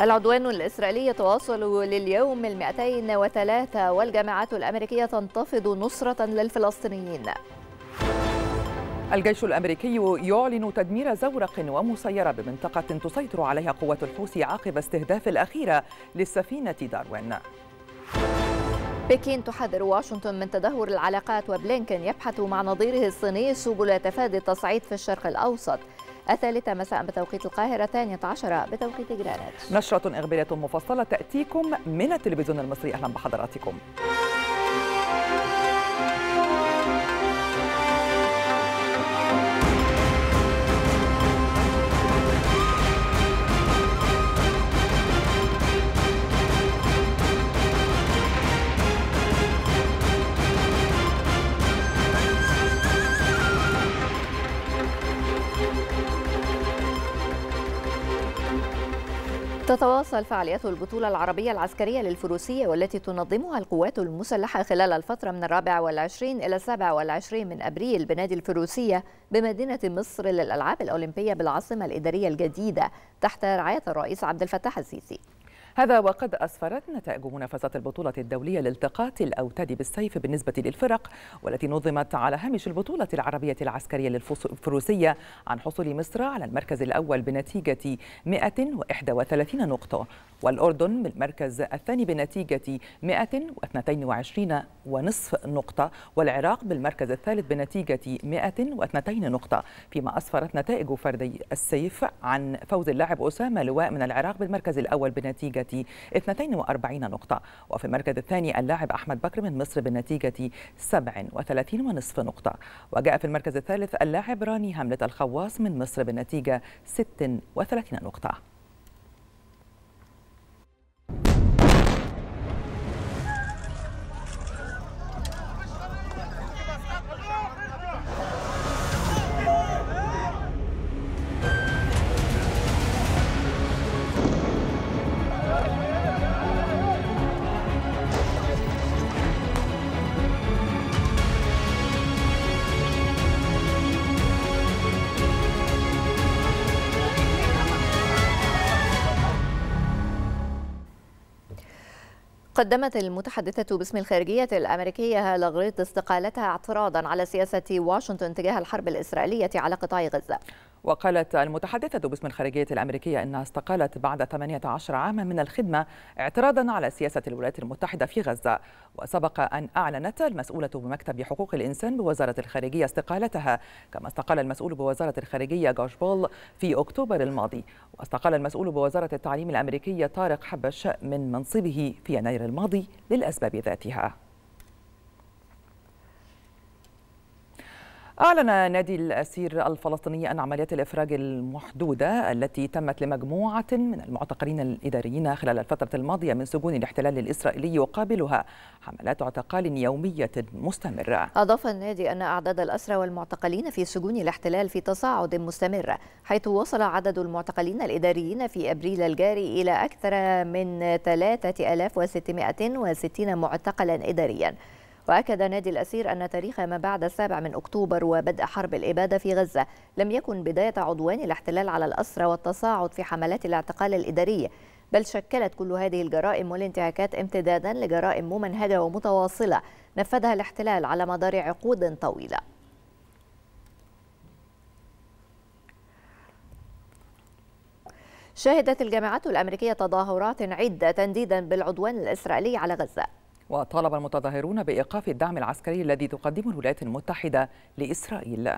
العدوان الإسرائيلي يتواصل لليوم المائتين وثلاثة والجامعات الأمريكية تنتفض نصرة للفلسطينيين الجيش الأمريكي يعلن تدمير زورق ومسيرة بمنطقة تسيطر عليها قوة الحوثي عقب استهداف الأخيرة للسفينة داروين بكين تحذر واشنطن من تدهور العلاقات وبلينكن يبحث مع نظيره الصيني سبل تفادي التصعيد في الشرق الأوسط الثالثة مساء بتوقيت القاهرة الثانية عشرة بتوقيت جرانيت نشرة إخبارية مفصلة تأتيكم من التلفزيون المصري أهلا بحضراتكم تتواصل فعاليات البطولة العربية العسكرية للفروسية والتي تنظمها القوات المسلحة خلال الفترة من الرابع والعشرين إلى السابع والعشرين من أبريل بنادي الفروسية بمدينة مصر للألعاب الأولمبية بالعاصمة الإدارية الجديدة تحت رعاية الرئيس عبد الفتاح السيسي هذا وقد أسفرت نتائج منافسات البطولة الدولية لالتقاط الأوتاد بالسيف بالنسبة للفرق والتي نظمت على هامش البطولة العربية العسكرية للفروسية عن حصول مصر على المركز الأول بنتيجة 131 نقطة والأردن بالمركز الثاني بنتيجة 122 ونصف نقطة والعراق بالمركز الثالث بنتيجة 102 نقطة فيما أسفرت نتائج فردي السيف عن فوز اللاعب أسامة لواء من العراق بالمركز الأول بنتيجة بنتيجة 42 نقطة وفي المركز الثاني اللاعب أحمد بكر من مصر بنتيجة 37 ونصف نقطة وجاء في المركز الثالث اللاعب راني هاملت الخواص من مصر بنتيجة 36 نقطة قدمت المتحدثة باسم الخارجية الأمريكية لغريت غريت استقالتها اعتراضا على سياسة واشنطن تجاه الحرب الإسرائيلية على قطاع غزة وقالت المتحدثة باسم الخارجية الأمريكية أنها استقالت بعد 18 عاما من الخدمة اعتراضا على سياسة الولايات المتحدة في غزة وسبق أن أعلنت المسؤولة بمكتب حقوق الإنسان بوزارة الخارجية استقالتها كما استقال المسؤول بوزارة الخارجية بول في أكتوبر الماضي واستقال المسؤول بوزارة التعليم الأمريكية طارق حبش من منصبه في يناير الماضي للأسباب ذاتها أعلن نادي الأسير الفلسطيني أن عمليات الإفراج المحدودة التي تمت لمجموعة من المعتقلين الإداريين خلال الفترة الماضية من سجون الاحتلال الإسرائيلي يقابلها حملات اعتقال يومية مستمرة أضاف النادي أن أعداد الأسرى والمعتقلين في سجون الاحتلال في تصاعد مستمر حيث وصل عدد المعتقلين الإداريين في أبريل الجاري إلى أكثر من 3660 معتقلا إداريا وأكد نادي الأسير أن تاريخ ما بعد السابع من أكتوبر وبدء حرب الإبادة في غزة لم يكن بداية عدوان الاحتلال على الأسرى والتصاعد في حملات الاعتقال الإدارية بل شكلت كل هذه الجرائم والانتهاكات امتدادا لجرائم ممنهجة ومتواصلة نفذها الاحتلال على مدار عقود طويلة شهدت الجامعات الأمريكية تظاهرات عدة تنديدا بالعدوان الإسرائيلي على غزة وطالب المتظاهرون بإيقاف الدعم العسكري الذي تقدمه الولايات المتحدة لإسرائيل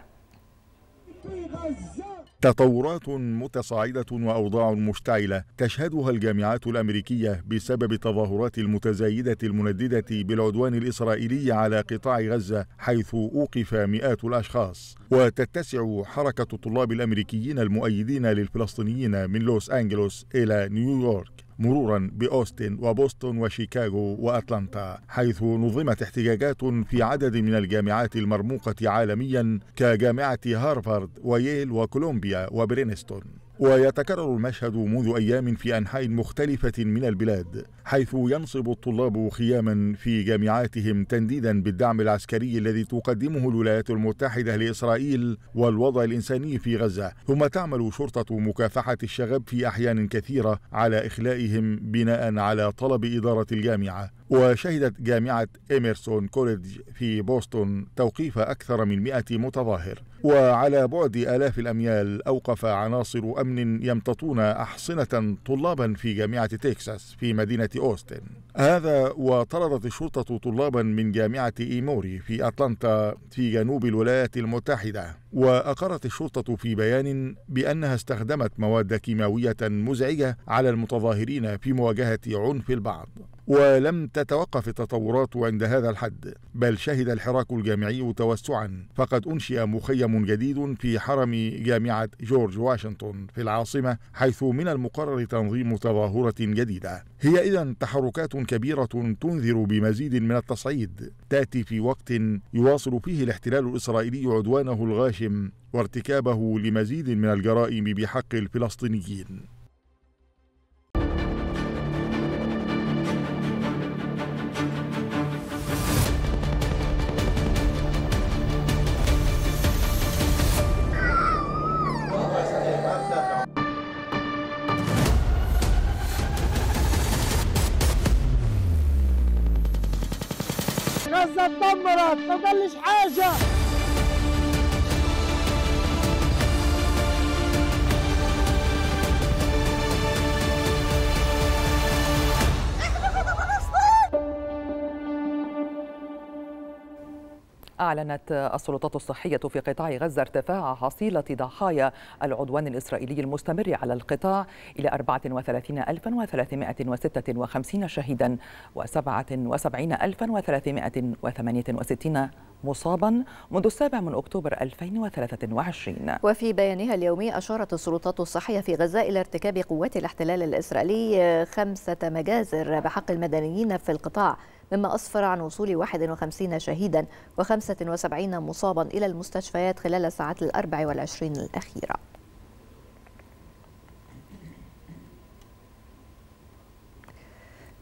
تطورات متصاعدة وأوضاع مشتعلة تشهدها الجامعات الأمريكية بسبب التظاهرات المتزايدة المنددة بالعدوان الإسرائيلي على قطاع غزة حيث أوقف مئات الأشخاص وتتسع حركة الطلاب الأمريكيين المؤيدين للفلسطينيين من لوس أنجلوس إلى نيويورك مرورا باوستن وبوسطن وشيكاغو واتلانتا حيث نظمت احتجاجات في عدد من الجامعات المرموقه عالميا كجامعه هارفارد وييل وكولومبيا وبرينستون ويتكرر المشهد منذ أيام في أنحاء مختلفة من البلاد حيث ينصب الطلاب خياما في جامعاتهم تنديدا بالدعم العسكري الذي تقدمه الولايات المتحدة لإسرائيل والوضع الإنساني في غزة ثم تعمل شرطة مكافحة الشغب في أحيان كثيرة على إخلائهم بناء على طلب إدارة الجامعة وشهدت جامعة إيميرسون كوليدج في بوسطن توقيف أكثر من 100 متظاهر وعلى بعد آلاف الأميال أوقف عناصر أمن يمتطون أحصنة طلابا في جامعة تكساس في مدينة أوستن هذا وطردت الشرطة طلابا من جامعة إيموري في أتلانتا في جنوب الولايات المتحدة وأقرت الشرطة في بيان بأنها استخدمت مواد كيماوية مزعجة على المتظاهرين في مواجهة عنف البعض ولم تتوقف التطورات عند هذا الحد بل شهد الحراك الجامعي توسعا فقد أنشئ مخيم جديد في حرم جامعة جورج واشنطن في العاصمة حيث من المقرر تنظيم تظاهرة جديدة هي إذا تحركات كبيرة تنذر بمزيد من التصعيد تأتي في وقت يواصل فيه الاحتلال الإسرائيلي عدوانه الغاشم وارتكابه لمزيد من الجرائم بحق الفلسطينيين اتدمرت ما قال ليش حاجه أعلنت السلطات الصحية في قطاع غزة ارتفاع حصيلة ضحايا العدوان الإسرائيلي المستمر على القطاع إلى 34356 شهيدا و77368 مصابا منذ السابع من أكتوبر 2023 وفي بيانها اليومي أشارت السلطات الصحية في غزة إلى ارتكاب قوات الاحتلال الإسرائيلي خمسة مجازر بحق المدنيين في القطاع مما أسفر عن وصول 51 شهيدا و75 مصابا إلى المستشفيات خلال الساعات الأربع والعشرين الأخيرة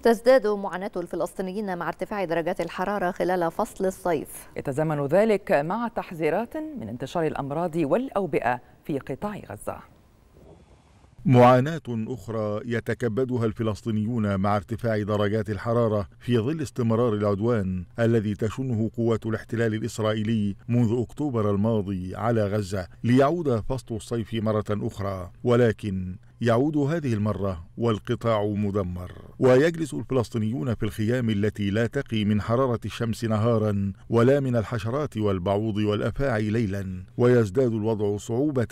تزداد معاناة الفلسطينيين مع ارتفاع درجات الحرارة خلال فصل الصيف يتزامن ذلك مع تحذيرات من انتشار الأمراض والأوبئة في قطاع غزة معاناة أخرى يتكبدها الفلسطينيون مع ارتفاع درجات الحرارة في ظل استمرار العدوان الذي تشنه قوات الاحتلال الإسرائيلي منذ أكتوبر الماضي على غزة ليعود فصل الصيف مرة أخرى ولكن يعود هذه المرة والقطاع مدمر ويجلس الفلسطينيون في الخيام التي لا تقي من حرارة الشمس نهارا ولا من الحشرات والبعوض والأفاعي ليلا ويزداد الوضع صعوبة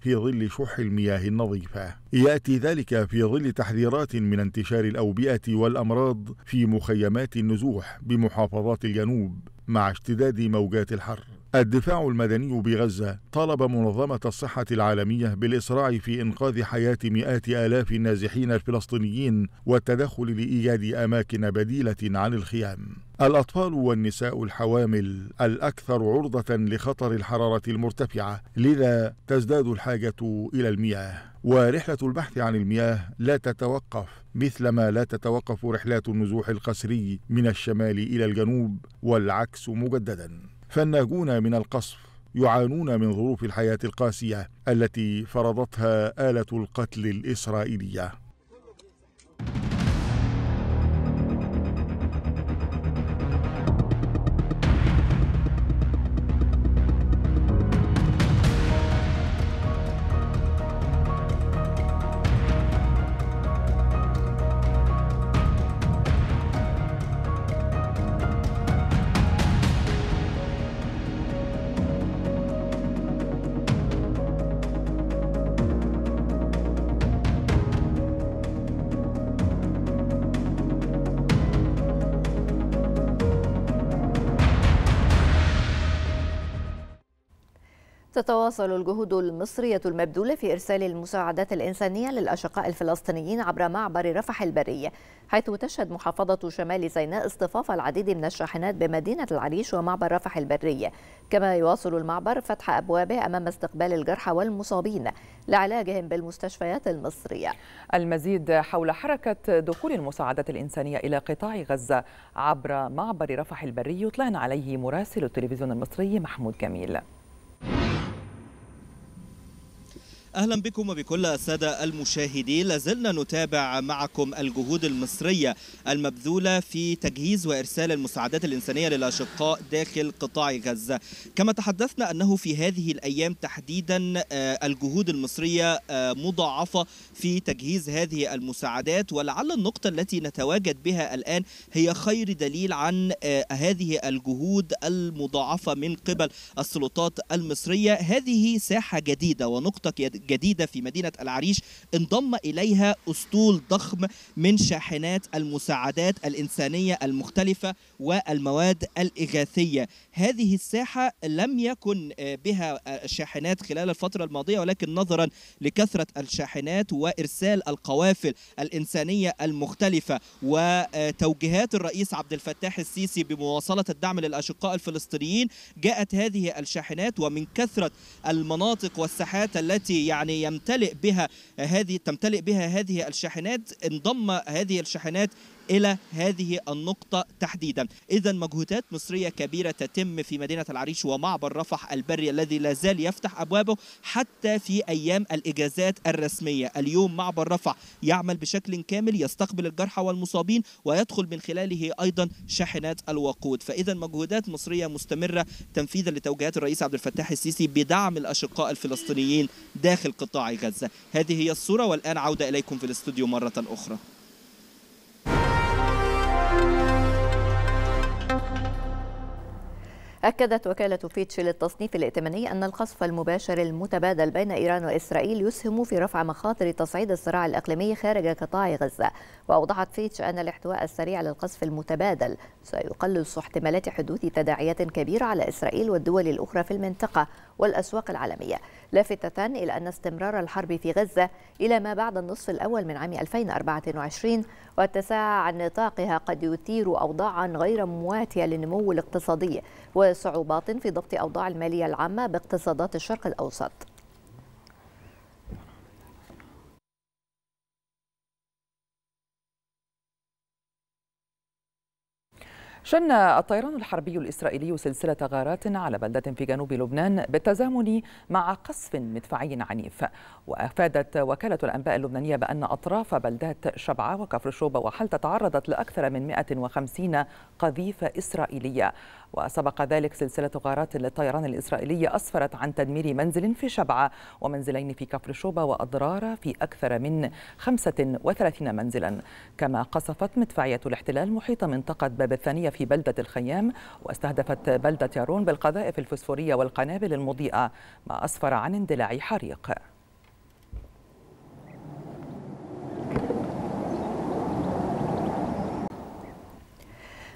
في ظل شح المياه النظيفة يأتي ذلك في ظل تحذيرات من انتشار الأوبئة والأمراض في مخيمات النزوح بمحافظات الجنوب مع اشتداد موجات الحر الدفاع المدني بغزة طالب منظمة الصحة العالمية بالإسراع في إنقاذ حياة مئات آلاف النازحين الفلسطينيين والتدخل لإيجاد أماكن بديلة عن الخيام. الأطفال والنساء الحوامل الأكثر عرضة لخطر الحرارة المرتفعة، لذا تزداد الحاجة إلى المياه. ورحلة البحث عن المياه لا تتوقف مثلما لا تتوقف رحلات النزوح القسري من الشمال إلى الجنوب والعكس مجددا. فالناجون من القصف يعانون من ظروف الحياة القاسية التي فرضتها آلة القتل الإسرائيلية تتواصل الجهود المصرية المبذولة في إرسال المساعدات الإنسانية للأشقاء الفلسطينيين عبر معبر رفح البري حيث تشهد محافظة شمال سيناء اصطفاف العديد من الشاحنات بمدينة العريش ومعبر رفح البري كما يواصل المعبر فتح أبوابه أمام استقبال الجرحى والمصابين لعلاجهم بالمستشفيات المصرية المزيد حول حركة دخول المساعدات الإنسانية إلى قطاع غزة عبر معبر رفح البري يطلعنا عليه مراسل التلفزيون المصري محمود جميل أهلا بكم وبكل السادة المشاهدين لازلنا نتابع معكم الجهود المصرية المبذولة في تجهيز وإرسال المساعدات الإنسانية للأشقاء داخل قطاع غزة كما تحدثنا أنه في هذه الأيام تحديدا آه، الجهود المصرية آه، مضاعفة في تجهيز هذه المساعدات ولعل النقطة التي نتواجد بها الآن هي خير دليل عن آه، هذه الجهود المضاعفة من قبل السلطات المصرية هذه ساحة جديدة ونقطة جديدة في مدينة العريش انضم إليها أسطول ضخم من شاحنات المساعدات الإنسانية المختلفة والمواد الإغاثية هذه الساحة لم يكن آه، بها آه، شاحنات خلال الفترة الماضية ولكن نظرا لكثرة الشاحنات وإرسال القوافل الإنسانية المختلفة وتوجيهات الرئيس عبد الفتاح السيسي بمواصلة الدعم للأشقاء الفلسطينيين جاءت هذه الشاحنات ومن كثرة المناطق والساحات التي يعني يمتلئ بها هذه تمتلئ بها هذه الشاحنات انضم هذه الشاحنات إلى هذه النقطة تحديدا إذا مجهودات مصرية كبيرة تتم في مدينة العريش ومعبر رفح البري الذي لا زال يفتح أبوابه حتى في أيام الإجازات الرسمية اليوم معبر رفح يعمل بشكل كامل يستقبل الجرحى والمصابين ويدخل من خلاله أيضا شاحنات الوقود فإذا مجهودات مصرية مستمرة تنفيذا لتوجيهات الرئيس عبد الفتاح السيسي بدعم الأشقاء الفلسطينيين داخل قطاع غزة هذه هي الصورة والآن عودة إليكم في الاستوديو مرة أخرى أكدت وكالة فيتش للتصنيف الائتماني أن القصف المباشر المتبادل بين إيران وإسرائيل يسهم في رفع مخاطر تصعيد الصراع الإقليمي خارج قطاع غزة وأوضحت فيتش أن الاحتواء السريع للقصف المتبادل سيقلص احتمالات حدوث تداعيات كبيرة على إسرائيل والدول الأخرى في المنطقة والأسواق العالمية لافتة إلى أن استمرار الحرب في غزة إلى ما بعد النصف الأول من عام 2024 واتساع عن نطاقها قد يثير أوضاعا غير مواتية للنمو الاقتصادي وصعوبات في ضبط أوضاع المالية العامة باقتصادات الشرق الأوسط شن الطيران الحربي الإسرائيلي سلسلة غارات على بلدة في جنوب لبنان بالتزامن مع قصف مدفعي عنيف وأفادت وكالة الأنباء اللبنانية بأن أطراف بلدات شبعة وكفر شوبة وحلة تعرضت لأكثر من 150 قذيفة إسرائيلية وسبق ذلك سلسلة غارات للطيران الإسرائيلي أسفرت عن تدمير منزل في شبعة ومنزلين في كفر شوبة وأضرار في أكثر من 35 منزلا كما قصفت مدفعية الاحتلال محيط منطقة باب الثانية في بلدة الخيام واستهدفت بلدة يارون بالقذائف الفسفورية والقنابل المضيئة ما أسفر عن اندلاع حريق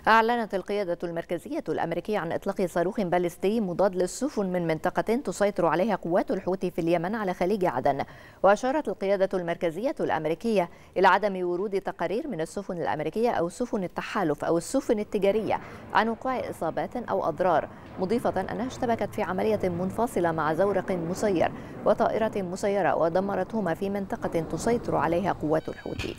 أعلنت القيادة المركزية الأمريكية عن إطلاق صاروخ باليستي مضاد للسفن من منطقة تسيطر عليها قوات الحوثي في اليمن على خليج عدن وأشارت القيادة المركزية الأمريكية إلى عدم ورود تقارير من السفن الأمريكية أو سفن التحالف أو السفن التجارية عن وقوع إصابات أو أضرار مضيفة أنها اشتبكت في عملية منفصلة مع زورق مسير وطائرة مسيرة ودمرتهما في منطقة تسيطر عليها قوات الحوثي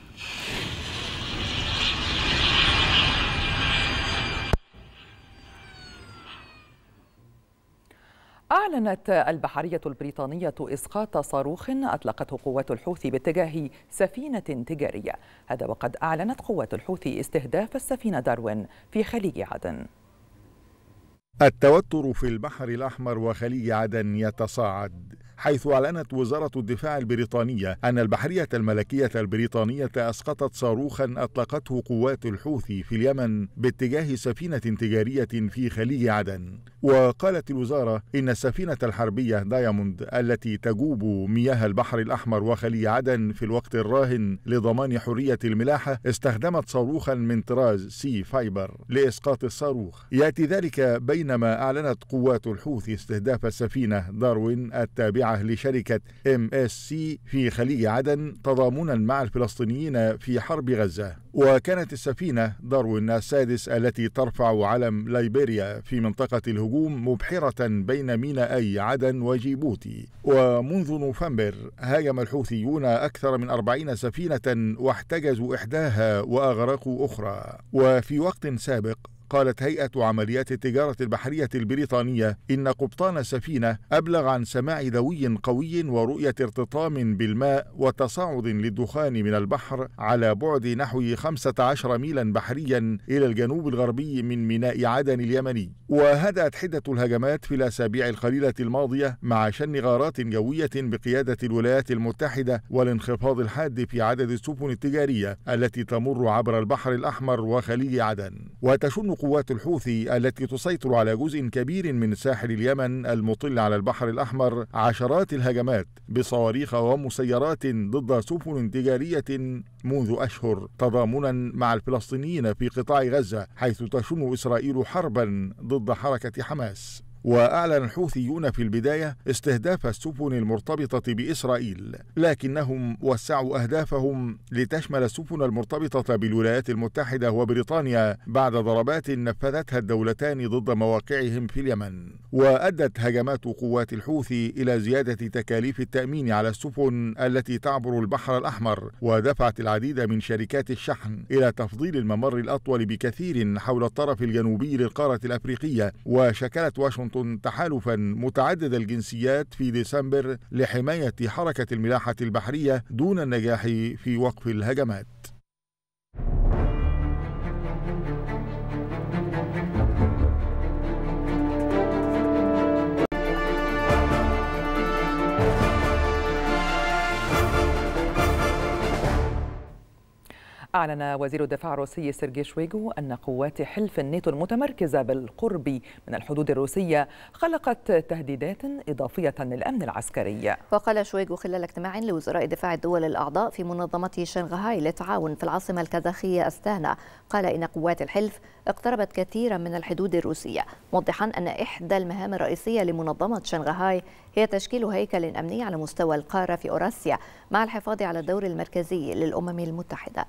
أعلنت البحرية البريطانية إسقاط صاروخ أطلقته قوات الحوثي باتجاه سفينة تجارية هذا وقد أعلنت قوات الحوثي استهداف السفينة داروين في خليج عدن التوتر في البحر الأحمر وخليج عدن يتصاعد حيث أعلنت وزارة الدفاع البريطانية أن البحرية الملكية البريطانية أسقطت صاروخا أطلقته قوات الحوثي في اليمن باتجاه سفينة تجارية في خليج عدن وقالت الوزارة إن السفينة الحربية دايموند التي تجوب مياه البحر الأحمر وخليج عدن في الوقت الراهن لضمان حرية الملاحة استخدمت صاروخا من طراز سي فايبر لإسقاط الصاروخ يأتي ذلك بينما أعلنت قوات الحوثي استهداف السفينة داروين التابعة لشركة ام اس سي في خليج عدن تضامنا مع الفلسطينيين في حرب غزة وكانت السفينة داروين السادس التي ترفع علم ليبيريا في منطقة الهجوم مبحرة بين مينائي عدن وجيبوتي ومنذ نوفمبر هاجم الحوثيون أكثر من أربعين سفينة واحتجزوا إحداها وأغرقوا أخرى وفي وقت سابق قالت هيئة عمليات التجارة البحرية البريطانية إن قبطان السفينة أبلغ عن سماع دوي قوي ورؤية ارتطام بالماء وتصاعد للدخان من البحر على بعد نحو 15 ميلا بحريا إلى الجنوب الغربي من ميناء عدن اليمني وهدأت حدة الهجمات في الأسابيع القليلة الماضية مع شن غارات جوية بقيادة الولايات المتحدة والانخفاض الحاد في عدد السفن التجارية التي تمر عبر البحر الأحمر وخليج عدن وتشن قوات الحوثي التي تسيطر على جزء كبير من ساحل اليمن المطل على البحر الأحمر عشرات الهجمات بصواريخ ومسيرات ضد سفن تجارية منذ أشهر تضامنا مع الفلسطينيين في قطاع غزة حيث تشن إسرائيل حربا ضد حركة حماس وأعلن الحوثيون في البداية استهداف السفن المرتبطة بإسرائيل لكنهم وسعوا أهدافهم لتشمل السفن المرتبطة بالولايات المتحدة وبريطانيا بعد ضربات نفذتها الدولتان ضد مواقعهم في اليمن وأدت هجمات قوات الحوثي إلى زيادة تكاليف التأمين على السفن التي تعبر البحر الأحمر ودفعت العديد من شركات الشحن إلى تفضيل الممر الأطول بكثير حول الطرف الجنوبي للقارة الأفريقية وشكلت واشنطن تحالفا متعدد الجنسيات في ديسمبر لحماية حركة الملاحة البحرية دون النجاح في وقف الهجمات أعلن وزير الدفاع الروسي سيرجي شويغو أن قوات حلف الناتو المتمركزة بالقرب من الحدود الروسية خلقت تهديدات إضافية للأمن العسكري وقال شويغو خلال اجتماع لوزراء دفاع الدول الأعضاء في منظمة شنغهاي للتعاون في العاصمة الكازاخية أستانا قال إن قوات الحلف اقتربت كثيرا من الحدود الروسية موضحا أن إحدى المهام الرئيسية لمنظمة شنغهاي هي تشكيل هيكل أمني على مستوى القارة في أوراسيا مع الحفاظ على الدور المركزي للأمم المتحدة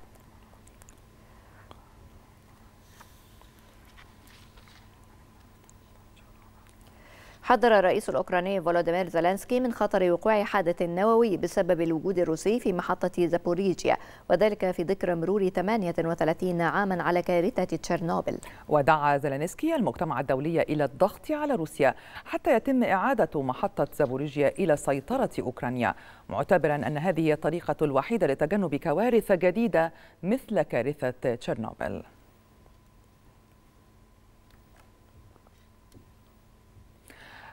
حذر الرئيس الأوكراني فولوديمير زيلينسكي من خطر وقوع حادث نووي بسبب الوجود الروسي في محطة زابوريجيا وذلك في ذكرى مرور 38 عاما على كارثة تشيرنوبل ودعا زيلينسكي المجتمع الدولي إلى الضغط على روسيا حتى يتم إعادة محطة زابوريجيا إلى سيطرة أوكرانيا معتبرا أن هذه هي الطريقة الوحيدة لتجنب كوارث جديدة مثل كارثة تشيرنوبل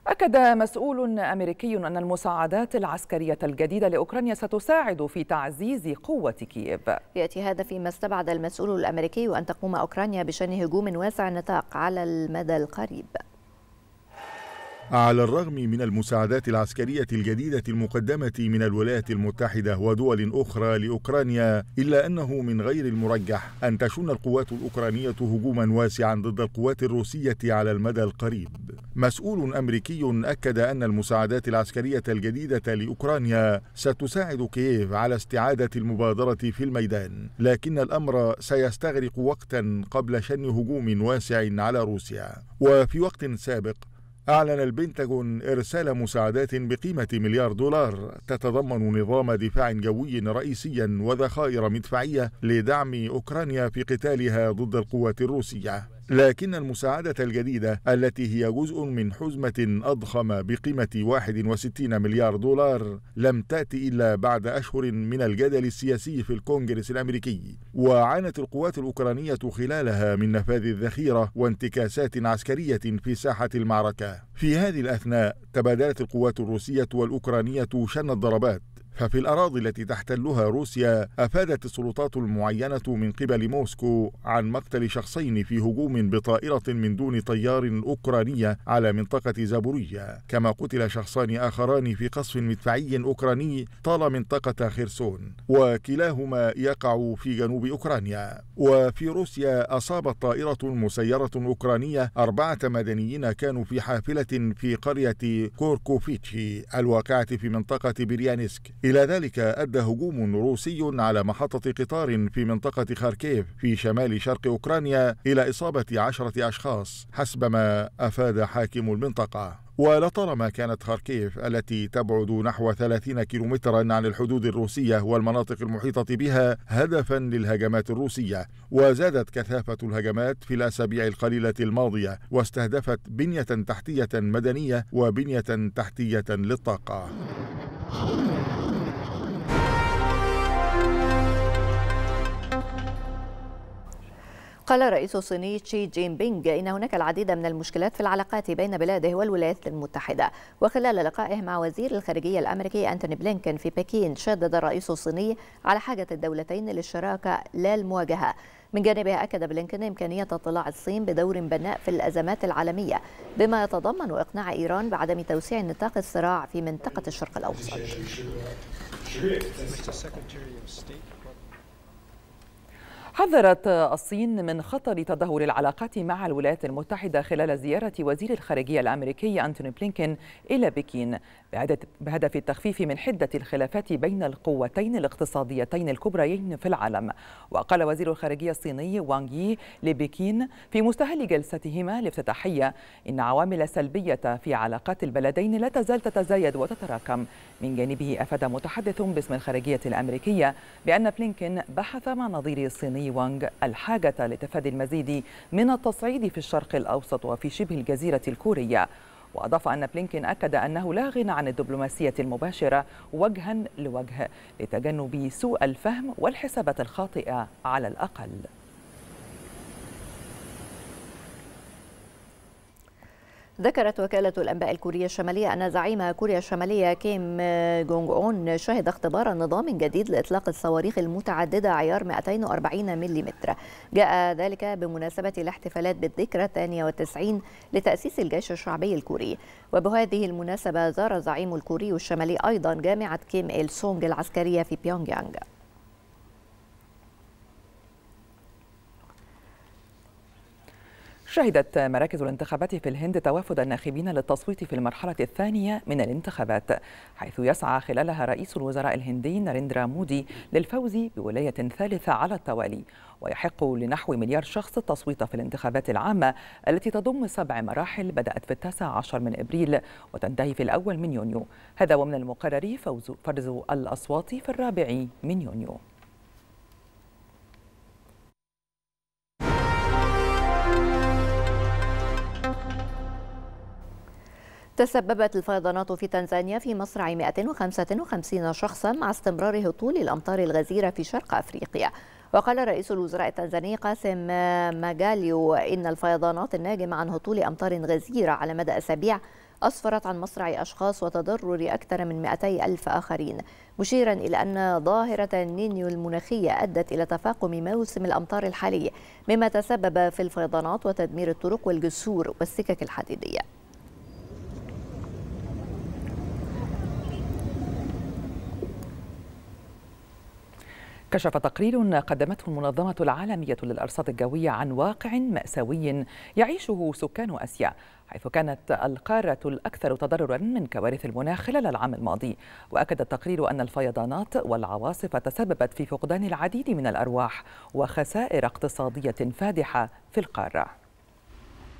أكد مسؤول أمريكي أن المساعدات العسكرية الجديدة لأوكرانيا ستساعد في تعزيز قوة كييف يأتي هذا فيما استبعد المسؤول الأمريكي أن تقوم أوكرانيا بشن هجوم واسع النطاق على المدى القريب على الرغم من المساعدات العسكرية الجديدة المقدمة من الولايات المتحدة ودول أخرى لأوكرانيا إلا أنه من غير المرجح أن تشن القوات الأوكرانية هجوما واسعا ضد القوات الروسية على المدى القريب مسؤول أمريكي أكد أن المساعدات العسكرية الجديدة لأوكرانيا ستساعد كييف على استعادة المبادرة في الميدان لكن الأمر سيستغرق وقتا قبل شن هجوم واسع على روسيا وفي وقت سابق أعلن البنتاغون إرسال مساعدات بقيمة مليار دولار تتضمن نظام دفاع جوي رئيسيا وذخائر مدفعية لدعم أوكرانيا في قتالها ضد القوات الروسية لكن المساعدة الجديدة التي هي جزء من حزمة أضخم بقيمة 61 مليار دولار لم تأتي إلا بعد أشهر من الجدل السياسي في الكونغرس الأمريكي وعانت القوات الأوكرانية خلالها من نفاذ الذخيرة وانتكاسات عسكرية في ساحة المعركة في هذه الأثناء تبادلت القوات الروسية والأوكرانية شن الضربات ففي الأراضي التي تحتلها روسيا أفادت السلطات المعينة من قبل موسكو عن مقتل شخصين في هجوم بطائرة من دون طيار أوكرانية على منطقة زابورية كما قتل شخصان آخران في قصف مدفعي أوكراني طال منطقة خرسون وكلاهما يقع في جنوب أوكرانيا وفي روسيا أصابت طائرة مسيرة أوكرانية أربعة مدنيين كانوا في حافلة في قرية كوركوفيتشي الواقعة في منطقة بريانسك إلى ذلك أدى هجوم روسي على محطة قطار في منطقة خاركيف في شمال شرق أوكرانيا إلى إصابة عشرة أشخاص حسب ما أفاد حاكم المنطقة ولطالما كانت خاركيف التي تبعد نحو 30 كيلومترا عن الحدود الروسية والمناطق المحيطة بها هدفا للهجمات الروسية وزادت كثافة الهجمات في الأسابيع القليلة الماضية واستهدفت بنية تحتية مدنية وبنية تحتية للطاقة قال رئيس الصيني شي جين بينغ إن هناك العديد من المشكلات في العلاقات بين بلاده والولايات المتحدة وخلال لقائه مع وزير الخارجية الأمريكي أنتوني بلينكن في بكين شدد الرئيس الصيني على حاجة الدولتين للشراكة لا المواجهة من جانبه أكد بلينكن إمكانية اطلاع الصين بدور بناء في الأزمات العالمية بما يتضمن إقناع إيران بعدم توسيع نطاق الصراع في منطقة الشرق الأوسط حذرت الصين من خطر تدهور العلاقات مع الولايات المتحدة خلال زيارة وزير الخارجية الأمريكي أنتوني بلينكين إلى بكين بهدف التخفيف من حدة الخلافات بين القوتين الاقتصاديتين الكبريين في العالم وقال وزير الخارجية الصيني وانغ يي لبكين في مستهل جلستهما الافتتاحية إن عوامل سلبية في علاقات البلدين لا تزال تتزايد وتتراكم من جانبه أفاد متحدث باسم الخارجية الأمريكية بأن بلينكين بحث مع نظيره الصيني وانغ الحاجة لتفادي المزيد من التصعيد في الشرق الأوسط وفي شبه الجزيرة الكورية وأضاف أن بلينكين أكد أنه لا غنى عن الدبلوماسية المباشرة وجها لوجه لتجنب سوء الفهم والحسابات الخاطئة على الأقل ذكرت وكالة الأنباء الكورية الشمالية أن زعيم كوريا الشمالية كيم جونج أون شهد اختبار نظام جديد لإطلاق الصواريخ المتعددة عيار 240 ملم جاء ذلك بمناسبة الاحتفالات بالذكرى الثانية والتسعين لتأسيس الجيش الشعبي الكوري وبهذه المناسبة زار الزعيم الكوري الشمالي أيضا جامعة كيم إل سونج العسكرية في بيونغ يانغ شهدت مراكز الانتخابات في الهند توافد الناخبين للتصويت في المرحلة الثانية من الانتخابات حيث يسعى خلالها رئيس الوزراء الهندي ناريندرا مودي للفوز بولاية ثالثة على التوالي ويحق لنحو مليار شخص التصويت في الانتخابات العامة التي تضم سبع مراحل بدأت في التاسع عشر من إبريل وتنتهي في الأول من يونيو هذا ومن المقرر فوز فرز الأصوات في الرابع من يونيو تسببت الفيضانات في تنزانيا في مصرع 155 شخصا مع استمرار هطول الأمطار الغزيرة في شرق أفريقيا وقال رئيس الوزراء التنزاني قاسم ماجاليو إن الفيضانات الناجمة عن هطول أمطار غزيرة على مدى أسابيع أسفرت عن مصرع أشخاص وتضرر أكثر من 200 ألف آخرين مشيرا إلى أن ظاهرة النينيو المناخية أدت إلى تفاقم موسم الأمطار الحالي مما تسبب في الفيضانات وتدمير الطرق والجسور والسكك الحديدية كشف تقرير قدمته المنظمة العالمية للأرصاد الجوية عن واقع مأساوي يعيشه سكان آسيا حيث كانت القارة الأكثر تضررا من كوارث المناخ خلال العام الماضي وأكد التقرير أن الفيضانات والعواصف تسببت في فقدان العديد من الأرواح وخسائر اقتصادية فادحة في القارة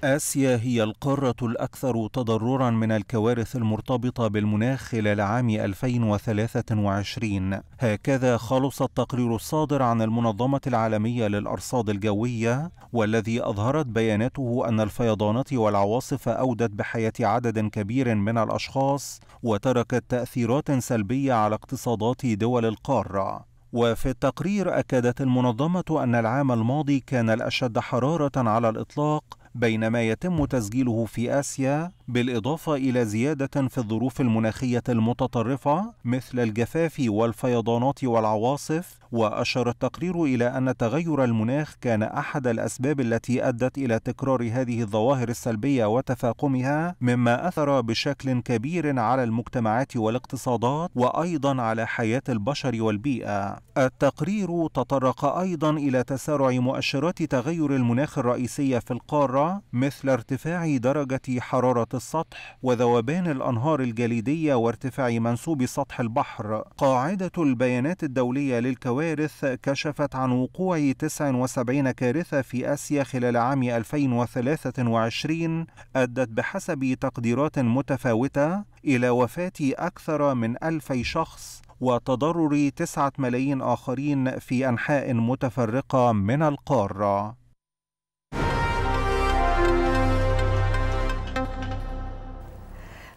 آسيا هي القارة الأكثر تضررا من الكوارث المرتبطة بالمناخ خلال عام 2023 هكذا خلص التقرير الصادر عن المنظمة العالمية للأرصاد الجوية والذي أظهرت بياناته أن الفيضانات والعواصف أودت بحياة عدد كبير من الأشخاص وتركت تأثيرات سلبية على اقتصادات دول القارة وفي التقرير أكدت المنظمة أن العام الماضي كان الأشد حرارة على الإطلاق بينما يتم تسجيله في آسيا بالإضافة إلى زيادة في الظروف المناخية المتطرفة مثل الجفاف والفيضانات والعواصف وأشار التقرير إلى أن تغير المناخ كان أحد الأسباب التي أدت إلى تكرار هذه الظواهر السلبية وتفاقمها مما أثر بشكل كبير على المجتمعات والاقتصادات وأيضا على حياة البشر والبيئة التقرير تطرق أيضا إلى تسارع مؤشرات تغير المناخ الرئيسية في القارة مثل ارتفاع درجة حرارة السطح وذوبان الأنهار الجليدية وارتفاع منسوب سطح البحر قاعدة البيانات الدولية للكوارث كشفت عن وقوع 79 كارثة في آسيا خلال عام 2023 أدت بحسب تقديرات متفاوتة إلى وفاة أكثر من ألفي شخص وتضرر 9 ملايين آخرين في أنحاء متفرقة من القارة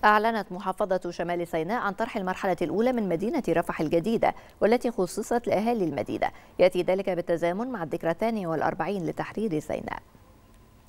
أعلنت محافظة شمال سيناء عن طرح المرحلة الأولى من مدينة رفح الجديدة والتي خصصت لأهالي المدينة يأتي ذلك بالتزامن مع الذكرى الثانية والأربعين لتحرير سيناء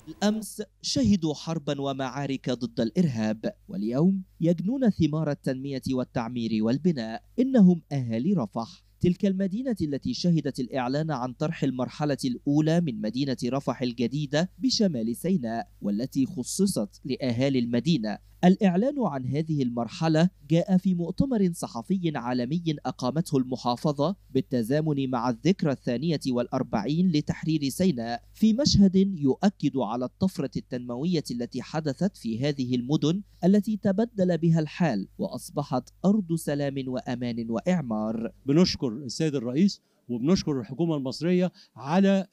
الأمس شهدوا حربا ومعارك ضد الإرهاب واليوم يجنون ثمار التنمية والتعمير والبناء إنهم أهالي رفح تلك المدينة التي شهدت الإعلان عن طرح المرحلة الأولى من مدينة رفح الجديدة بشمال سيناء والتي خصصت لأهالي المدينة الإعلان عن هذه المرحلة جاء في مؤتمر صحفي عالمي أقامته المحافظة بالتزامن مع الذكرى الثانية والأربعين لتحرير سيناء في مشهد يؤكد على الطفرة التنموية التي حدثت في هذه المدن التي تبدل بها الحال وأصبحت أرض سلام وأمان وإعمار بنشكر السيد الرئيس وبنشكر الحكومه المصريه على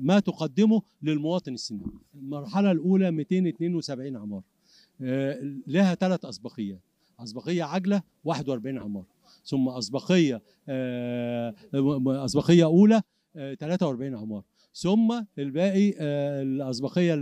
ما تقدمه للمواطن السيناوي. المرحله الاولى 272 عمار آه، لها ثلاث أسبقيات أسبقية عجلة 41 عمارة ثم أسبقية آه، أسبقية أولى 43 آه، عمارة ثم الباقي الأسبقية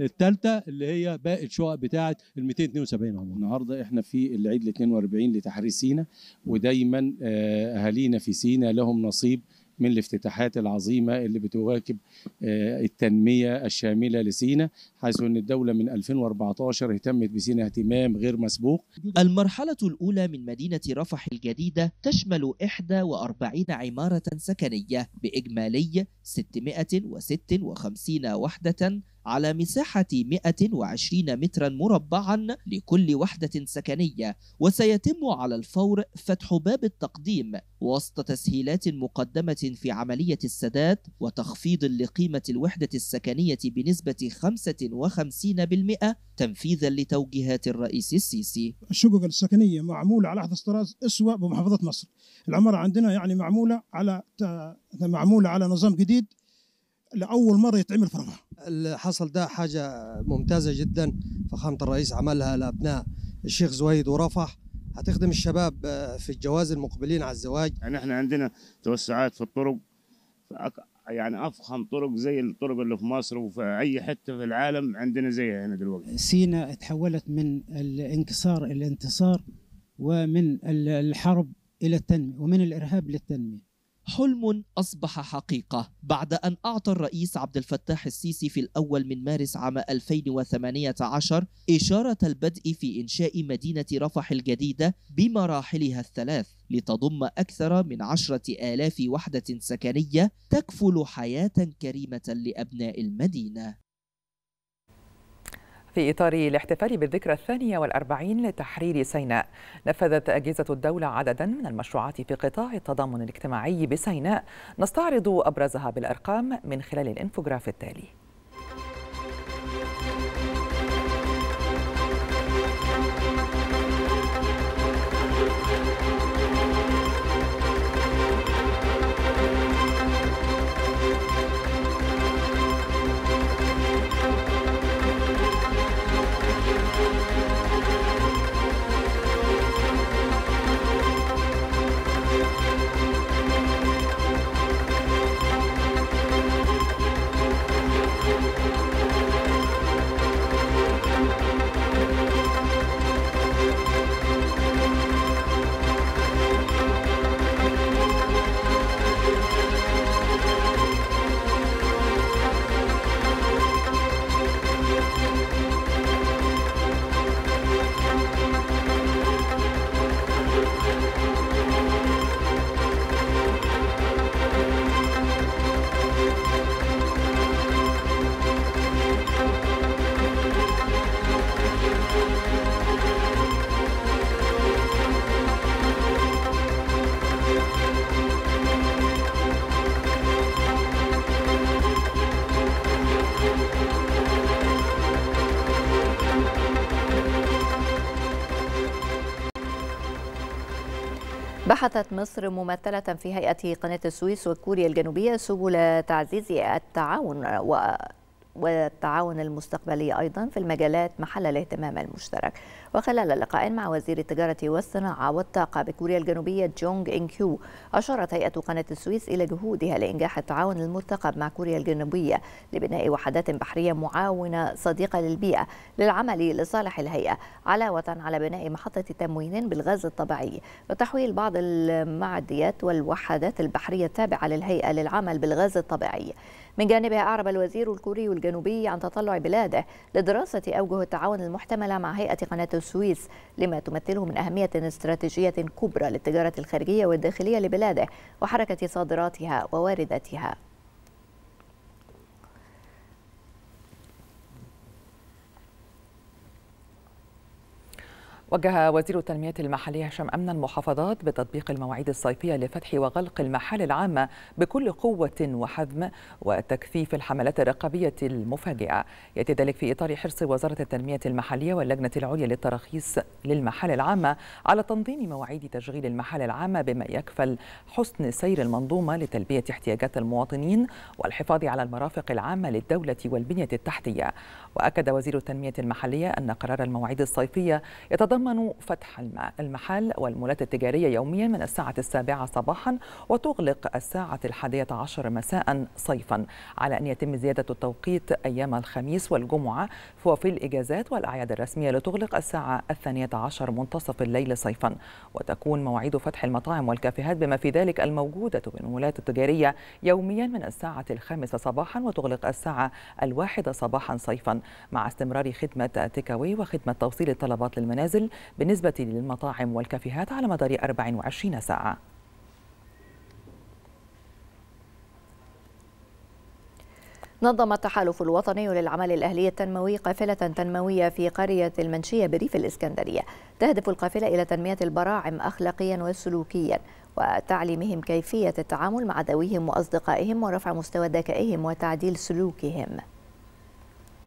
الثالثة اللي هي باقي الشقق بتاعة ال 272 عمارة النهاردة احنا في العيد ال 42 لتحرير سينا ودايما أهالينا في سينا لهم نصيب من الافتتاحات العظيمة اللي بتواكب آه، التنمية الشاملة لسينا حيث أن الدولة من 2014 اهتمت بسينا اهتمام غير مسبوق المرحلة الأولى من مدينة رفح الجديدة تشمل 41 عمارة سكنية بإجمالي 656 وحدة على مساحة 120 مترا مربعا لكل وحدة سكنية وسيتم على الفور فتح باب التقديم وسط تسهيلات مقدمة في عملية السداد وتخفيض لقيمة الوحدة السكنية بنسبة 55% تنفيذا لتوجيهات الرئيس السيسي الشقق السكنية معمولة على أحدث طراز أسوأ بمحافظة مصر العمارة عندنا يعني معمولة على معمولة على نظام جديد لأول مرة يتعمل في رفح اللي حصل ده حاجه ممتازه جدا فخامه الرئيس عملها لابناء الشيخ زويد ورفح هتخدم الشباب آه، في الجواز المقبلين على الزواج يعني احنا عندنا توسعات في الطرق يعني افخم طرق زي الطرق اللي في مصر وفي اي حته في العالم عندنا زيها هنا دلوقتي سينا تحولت من الانكسار الى الانتصار ومن الحرب الى التنميه ومن الارهاب للتنميه حلم أصبح حقيقة بعد أن أعطى الرئيس عبد الفتاح السيسي في الأول من مارس عام 2018 إشارة البدء في إنشاء مدينة رفح الجديدة بمراحلها الثلاث لتضم أكثر من عشرة آلاف وحدة سكنية تكفل حياة كريمة لأبناء المدينة في إطار الاحتفال بالذكرى الثانية والأربعين لتحرير سيناء نفذت أجهزة الدولة عددا من المشروعات في قطاع التضامن الاجتماعي بسيناء نستعرض أبرزها بالأرقام من خلال الإنفوغراف التالي بحثت مصر ممثلة في هيئة قناة السويس وكوريا الجنوبية سبل تعزيز التعاون و والتعاون المستقبلي أيضا في المجالات محل الاهتمام المشترك وخلال لقاء مع وزير التجارة والصناعة والطاقة بكوريا الجنوبية جونغ إن كيو أشارت هيئة قناة السويس إلى جهودها لإنجاح التعاون المرتقب مع كوريا الجنوبية لبناء وحدات بحرية معاونة صديقة للبيئة للعمل لصالح الهيئة علاوة على بناء محطة تموين بالغاز الطبيعي وتحويل بعض المعديات والوحدات البحرية التابعة للهيئة للعمل بالغاز الطبيعي من جانبها أعرب الوزير الكوري الجنوبي عن تطلع بلاده لدراسة أوجه التعاون المحتملة مع هيئة قناة السويس لما تمثله من أهمية استراتيجية كبرى للتجارة الخارجية والداخلية لبلاده وحركة صادراتها ووارداتها وجه وزير التنمية المحلية هشام أمن المحافظات بتطبيق المواعيد الصيفية لفتح وغلق المحال العامة بكل قوة وحزم وتكثيف الحملات الرقابية المفاجئة يأتي ذلك في إطار حرص وزارة التنمية المحلية واللجنة العليا للتراخيص للمحال العامة على تنظيم مواعيد تشغيل المحال العامة بما يكفل حسن سير المنظومة لتلبية احتياجات المواطنين والحفاظ على المرافق العامة للدولة والبنية التحتية وأكد وزير التنمية المحلية أن قرار المواعيد الصيفية يتضمن تتضمن فتح المحل والمولات التجارية يوميا من الساعة السابعة صباحا وتغلق الساعة الحادية عشر مساء صيفا على أن يتم زيادة التوقيت أيام الخميس والجمعة وفي الإجازات والأعياد الرسمية لتغلق الساعة الثانية عشر منتصف الليل صيفا وتكون مواعيد فتح المطاعم والكافيهات بما في ذلك الموجودة بالمولات التجارية يوميا من الساعة الخامسة صباحا وتغلق الساعة الواحدة صباحا صيفا مع استمرار خدمة تيكاوي وخدمة توصيل الطلبات للمنازل العامل بالنسبة للمطاعم والكافيهات على مدار 24 ساعة نظم التحالف الوطني للعمل الأهلي التنموي قافلة تنموية في قرية المنشية بريف الإسكندرية تهدف القافلة إلى تنمية البراعم أخلاقيا وسلوكيا وتعليمهم كيفية التعامل مع ذويهم وأصدقائهم ورفع مستوى ذكائهم وتعديل سلوكهم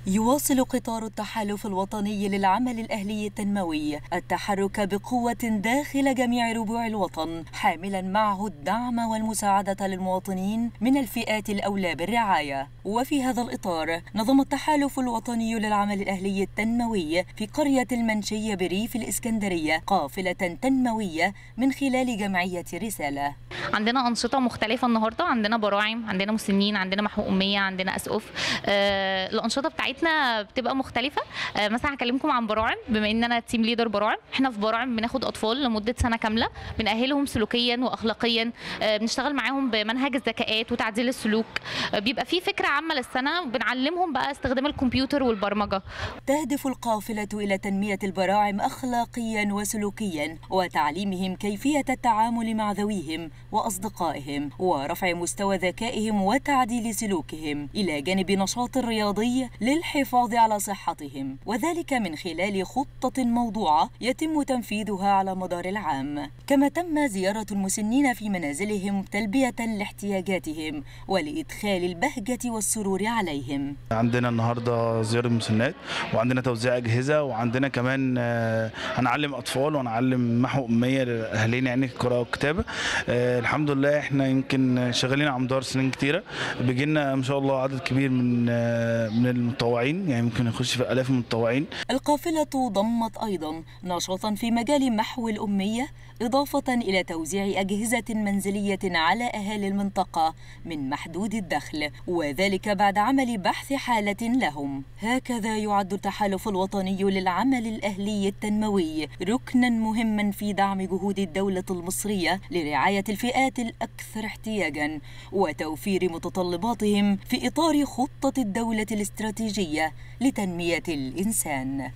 يواصل قطار التحالف الوطني للعمل الأهلي التنموي التحرك بقوة داخل جميع ربوع الوطن حاملا معه الدعم والمساعدة للمواطنين من الفئات الأولى بالرعاية وفي هذا الإطار نظم التحالف الوطني للعمل الأهلي التنموي في قرية المنشية بريف الإسكندرية قافلة تنموية من خلال جمعية رسالة عندنا أنشطة مختلفة النهاردة عندنا براعم عندنا مسنين عندنا محو أمية عندنا أسقف آه الأنشطة بتاعتنا حلقتنا بتبقى مختلفه آه، مثلا هكلمكم عن براعم بما ان انا تيم ليدر براعم احنا في براعم بناخد اطفال لمده سنه كامله بنأهلهم سلوكيا واخلاقيا آه، بنشتغل معاهم بمنهج الذكاءات وتعديل السلوك آه، بيبقى في فكره عامه للسنه بنعلمهم بقى استخدام الكمبيوتر والبرمجه تهدف القافله الى تنميه البراعم اخلاقيا وسلوكيا وتعليمهم كيفيه التعامل مع ذويهم واصدقائهم ورفع مستوى ذكائهم وتعديل سلوكهم الى جانب نشاط رياضي للحياة للحفاظ على صحتهم وذلك من خلال خطة موضوعة يتم تنفيذها على مدار العام كما تم زيارة المسنين في منازلهم تلبية لاحتياجاتهم ولإدخال البهجة والسرور عليهم عندنا النهاردة زيارة مسنات وعندنا توزيع أجهزة وعندنا كمان آه، هنعلم أطفال وهنعلم محو أمية لأهالينا يعني القراءة والكتابة آه، الحمد لله احنا يمكن شغالين على مدار سنين كتيرة بيجي لنا إن شاء الله عدد كبير من آه، من المتطوعين المتطوعين يعني ممكن نخش في آلاف المتطوعين القافلة ضمت أيضا نشاطا في مجال محو الأمية إضافة إلى توزيع أجهزة منزلية على أهالي المنطقة من محدود الدخل وذلك بعد عمل بحث حالة لهم هكذا يعد التحالف الوطني للعمل الأهلي التنموي ركنا مهما في دعم جهود الدولة المصرية لرعاية الفئات الأكثر احتياجا وتوفير متطلباتهم في إطار خطة الدولة الاستراتيجية لتنمية الإنسان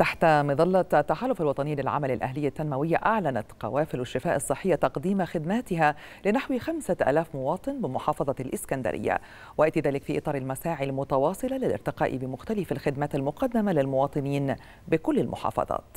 تحت مظلة التحالف الوطني للعمل الأهلي التنموية أعلنت قوافل الشفاء الصحية تقديم خدماتها لنحو خمسة ألاف مواطن بمحافظة الإسكندرية ويأتي ذلك في إطار المساعي المتواصلة للارتقاء بمختلف الخدمات المقدمة للمواطنين بكل المحافظات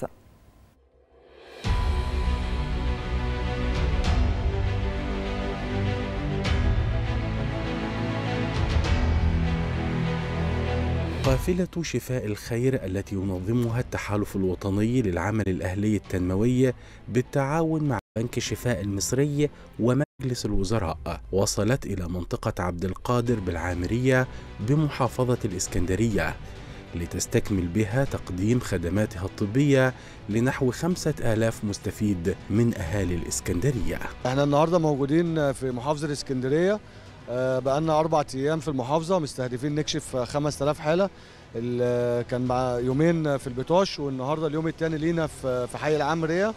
قافلة شفاء الخير التي ينظمها التحالف الوطني للعمل الأهلي التنموي بالتعاون مع بنك شفاء المصري ومجلس الوزراء وصلت إلى منطقة عبد القادر بالعامرية بمحافظة الإسكندرية لتستكمل بها تقديم خدماتها الطبية لنحو خمسة آلاف مستفيد من أهالي الإسكندرية احنا النهاردة موجودين في محافظة الإسكندرية آه، بقالنا اربع ايام في المحافظه مستهدفين نكشف 5000 حاله اللي كان مع يومين في البطاش والنهارده اليوم الثاني لينا في حي العمريه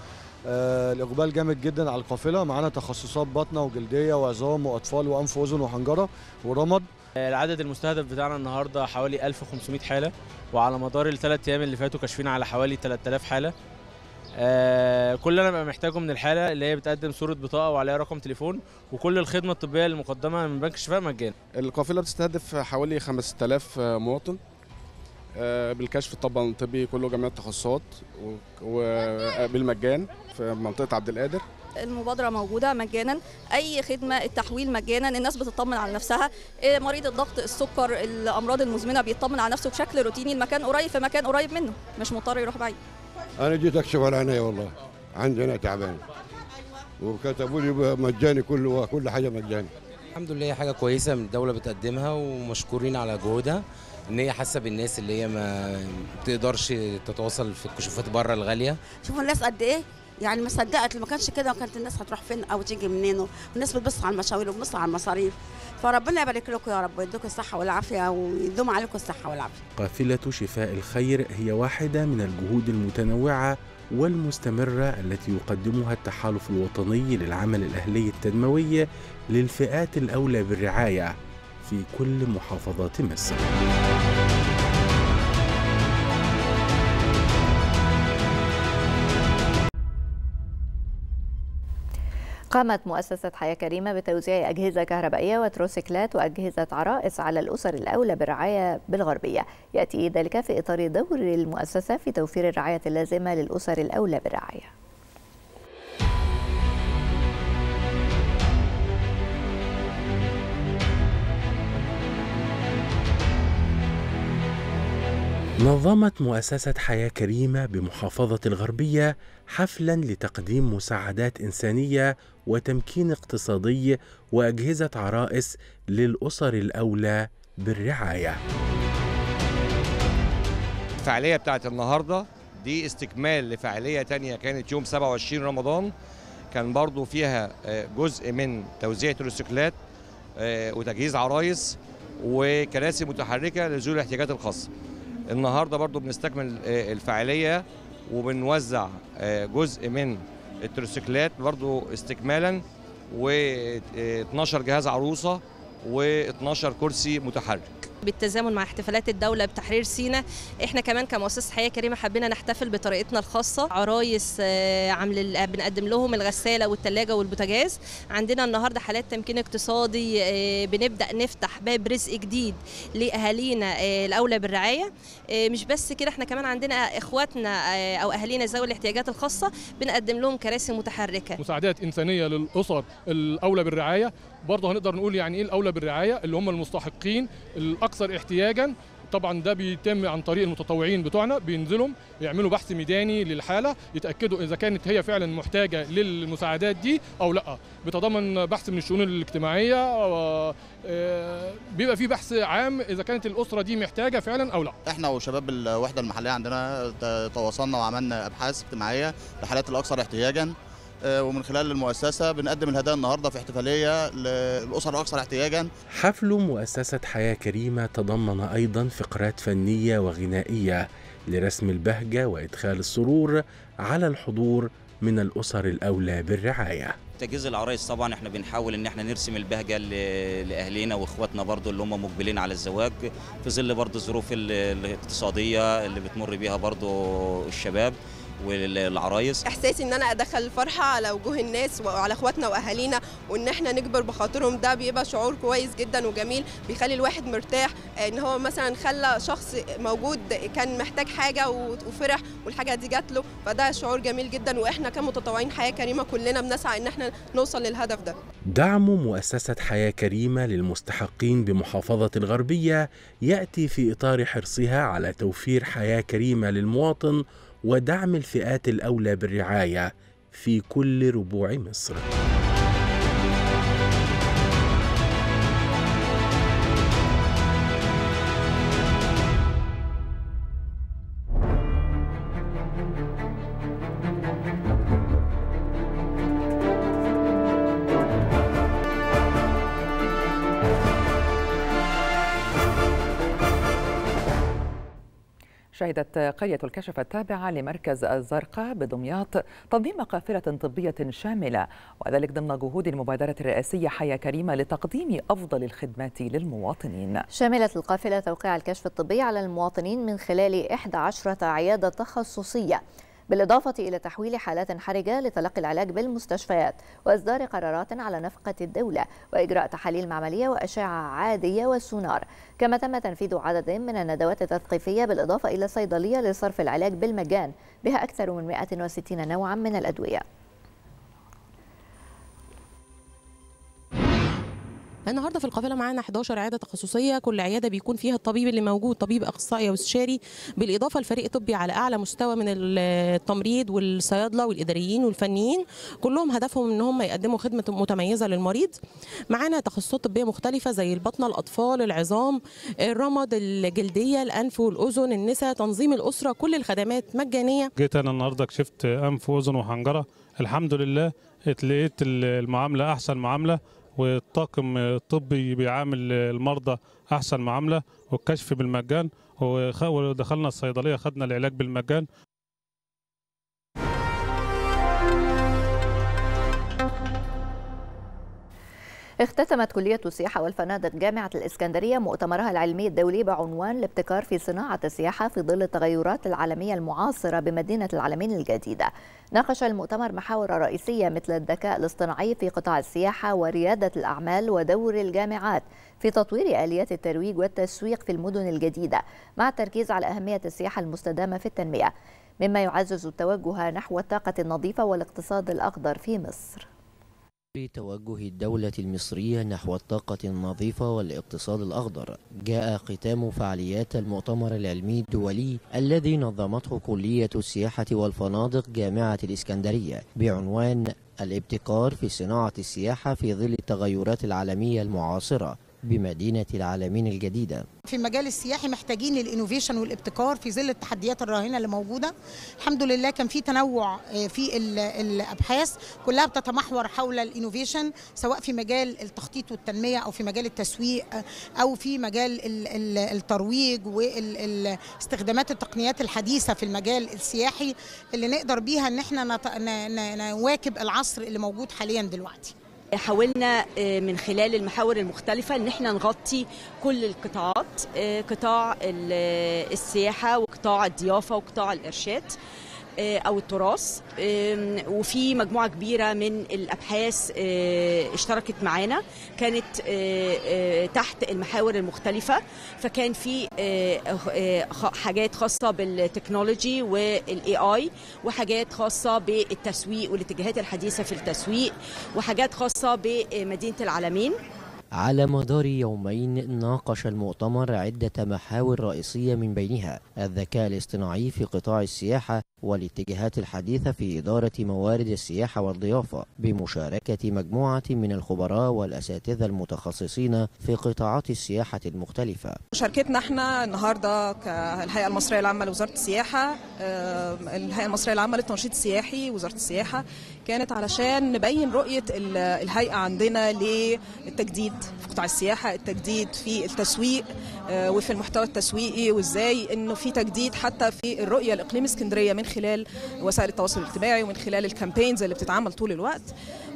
آه، الاقبال جامد جدا على القافله معانا تخصصات بطنه وجلديه وعظام واطفال وانف واذن وحنجره ورمد آه، العدد المستهدف بتاعنا النهارده حوالي 1500 حاله وعلى مدار الثلاث ايام اللي فاتوا كاشفين على حوالي 3000 حاله آه، كل اللي انا ببقى محتاجه من الحاله اللي هي بتقدم صوره بطاقه وعليها رقم تليفون وكل الخدمه الطبيه المقدمه من بنك الشفاء مجانا. القافله بتستهدف حوالي 5000 آه، مواطن آه، بالكشف طبعا الطبي كله جميع التخصصات وبالمجان في منطقه عبد القادر. المبادره موجوده مجانا اي خدمه التحويل مجانا الناس بتطمن على نفسها مريض الضغط السكر الامراض المزمنه بيطمن على نفسه بشكل روتيني المكان قريب في مكان قريب منه مش مضطر يروح بعيد انا جيت اكشف على عيني والله عندي عيني تعبانه وكتبوا لي مجاني كل كل حاجه مجاني الحمد لله هي حاجه كويسه من الدوله بتقدمها ومشكورين على جهودها ان هي حاسه بالناس اللي هي ما بتقدرش تتواصل في الكشوفات بره الغاليه شوفوا الناس قد ايه يعني ما صدقت لو ما كانش كده كانت الناس هتروح فين او تيجي منين والناس بتبص على المشاوير وبتبص على المصاريف فربنا يبارك لكم يا رب ويديكم الصحه والعافيه ويدوم عليكم الصحه والعافيه. قافله شفاء الخير هي واحده من الجهود المتنوعه والمستمرة التي يقدمها التحالف الوطني للعمل الأهلي التنموي للفئات الأولى بالرعاية في كل محافظات مصر. قامت مؤسسة حياة كريمة بتوزيع أجهزة كهربائية وتروسيكلات وأجهزة عرائس على الأسر الأولى بالرعاية بالغربية يأتي ذلك في إطار دور المؤسسة في توفير الرعاية اللازمة للأسر الأولى بالرعاية نظمت مؤسسة حياة كريمة بمحافظة الغربية حفلا لتقديم مساعدات إنسانية وتمكين اقتصادي وأجهزة عرائس للأسر الأولى بالرعاية الفعالية بتاعت النهاردة دي استكمال لفعالية تانية كانت يوم 27 رمضان كان برضو فيها آه، جزء من توزيع تروسيكلات آه، وتجهيز عرايس وكراسي متحركة لذوي الاحتياجات الخاصة النهاردة برضو بنستكمل آه، الفعالية وبنوزع جزء من التروسيكلات برضو استكمالا و 12 جهاز عروسه و 12 كرسي متحرك بالتزامن مع احتفالات الدولة بتحرير سينا احنا كمان كمؤسسة حياة كريمة حبينا نحتفل بطريقتنا الخاصة عرايس آه، عامل بنقدم لهم الغسالة والثلاجة والبوتاجاز عندنا النهاردة حالات تمكين اقتصادي آه، بنبدأ نفتح باب رزق جديد لأهالينا آه، الأولى بالرعاية مش بس كده احنا كمان عندنا إخواتنا أو أهالينا ذوي الاحتياجات الخاصة بنقدم لهم كراسي متحركة مساعدات إنسانية للأسر الأولى بالرعاية برضه هنقدر نقول يعني ايه الاولى بالرعايه اللي هم المستحقين الاكثر احتياجا طبعا ده بيتم عن طريق المتطوعين بتوعنا بينزلوا يعملوا بحث ميداني للحاله يتاكدوا اذا كانت هي فعلا محتاجه للمساعدات دي او لا بتضمن بحث من الشؤون الاجتماعيه آه، بيبقى في بحث عام اذا كانت الاسره دي محتاجه فعلا او لا احنا وشباب الوحده المحليه عندنا تواصلنا وعملنا ابحاث اجتماعيه لحالات الاكثر احتياجا آه، ومن خلال المؤسسة بنقدم الهدايا النهاردة في احتفالية للأسر الأكثر احتياجا حفل مؤسسة حياة كريمة تضمن أيضا فقرات فنية وغنائية لرسم البهجة وإدخال السرور على الحضور من الأسر الأولى بالرعاية تجهيز العرايس طبعا احنا بنحاول ان احنا نرسم البهجه لاهلنا واخواتنا برضو اللي هم مقبلين على الزواج في ظل برضو الظروف الاقتصاديه اللي بتمر بيها برضو الشباب والعرايس احساسي ان انا ادخل الفرحه على وجوه الناس وعلى اخواتنا واهالينا وان احنا نكبر بخاطرهم ده بيبقى شعور كويس جدا وجميل بيخلي الواحد مرتاح ان هو مثلا خلى شخص موجود كان محتاج حاجه وفرح والحاجه دي جات له فده شعور جميل جدا واحنا كمتطوعين حياه كريمه كلنا بنسعى ان احنا نوصل للهدف ده دعم مؤسسه حياه كريمه للمستحقين بمحافظه الغربيه ياتي في اطار حرصها على توفير حياه كريمه للمواطن ودعم الفئات الاولى بالرعايه في كل ربوع مصر شهدت قرية الكشف التابعة لمركز الزرقاء بدمياط تنظيم قافلة طبية شاملة وذلك ضمن جهود المبادرة الرئاسية حياة كريمة لتقديم أفضل الخدمات للمواطنين شملت القافلة توقيع الكشف الطبي على المواطنين من خلال 11 عيادة تخصصية بالإضافة إلى تحويل حالات حرجة لتلقي العلاج بالمستشفيات وإصدار قرارات على نفقة الدولة وإجراء تحاليل معملية وأشعة عادية والسونار كما تم تنفيذ عدد من الندوات التثقيفية بالإضافة إلى صيدلية لصرف العلاج بالمجان بها أكثر من 160 نوعا من الأدوية النهارده في القافله معانا 11 عياده تخصصيه كل عياده بيكون فيها الطبيب اللي موجود طبيب اخصائي واستشاري بالاضافه لفريق طبي على اعلى مستوى من التمريض والصيادله والاداريين والفنيين كلهم هدفهم ان هم يقدموا خدمه متميزه للمريض معانا تخصصات طبيه مختلفه زي البطنه الاطفال العظام الرمد الجلديه الانف والاذن النساء تنظيم الاسره كل الخدمات مجانيه جيت انا النهارده كشفت انف واذن وحنجره الحمد لله اتلقيت المعامله احسن معامله والطاقم الطبي بيعامل المرضى احسن معامله والكشف بالمجان ودخلنا الصيدليه خدنا العلاج بالمجان اختتمت كلية السياحة والفنادق جامعة الإسكندرية مؤتمرها العلمي الدولي بعنوان الابتكار في صناعة السياحة في ظل التغيرات العالمية المعاصرة بمدينة العالمين الجديدة. ناقش المؤتمر محاور رئيسية مثل الذكاء الاصطناعي في قطاع السياحة وريادة الأعمال ودور الجامعات في تطوير آليات الترويج والتسويق في المدن الجديدة مع التركيز على أهمية السياحة المستدامة في التنمية مما يعزز التوجه نحو الطاقة النظيفة والاقتصاد الأخضر في مصر بتوجه الدولة المصرية نحو الطاقة النظيفة والاقتصاد الأخضر جاء ختام فعاليات المؤتمر العلمي الدولي الذي نظمته كلية السياحة والفنادق جامعة الإسكندرية بعنوان الابتكار في صناعة السياحة في ظل التغيرات العالمية المعاصرة بمدينة العالمين الجديدة في المجال السياحي محتاجين للإنوفيشن والابتكار في ظل التحديات الراهنة اللي موجودة الحمد لله كان في تنوع آه، في الأبحاث كلها بتتمحور حول الإنوفيشن سواء في مجال التخطيط والتنمية أو في مجال التسويق آه، أو في مجال الترويج واستخدامات التقنيات الحديثة في المجال السياحي اللي نقدر بيها إن احنا نواكب العصر اللي موجود حاليا دلوقتي حاولنا آه، من خلال المحاور المختلفة ان احنا نغطي كل القطاعات آه، قطاع آه، السياحة وقطاع الضيافة وقطاع الارشاد آه، او التراث وفي مجموعه كبيره من الابحاث آه، اشتركت معانا كانت آه، تحت المحاور المختلفه فكان في حاجات خاصه بالتكنولوجي والاي اي وحاجات خاصه بالتسويق والاتجاهات الحديثه في التسويق وحاجات خاصه بمدينه العالمين على مدار يومين ناقش المؤتمر عدة محاور رئيسية من بينها الذكاء الاصطناعي في قطاع السياحة والاتجاهات الحديثة في إدارة موارد السياحة والضيافة بمشاركة مجموعة من الخبراء والأساتذة المتخصصين في قطاعات السياحة المختلفة مشاركتنا احنا النهاردة كالهيئة المصرية العامة لوزارة السياحة الهيئة المصرية العامة للتنشيط السياحي وزارة السياحة كانت علشان نبين رؤية الهيئة عندنا للتجديد في قطاع السياحة التجديد في التسويق آه، وفي المحتوى التسويقي وازاي انه في تجديد حتى في الرؤية لإقليم اسكندرية من خلال وسائل التواصل الاجتماعي ومن خلال الكامبينز اللي بتتعمل طول الوقت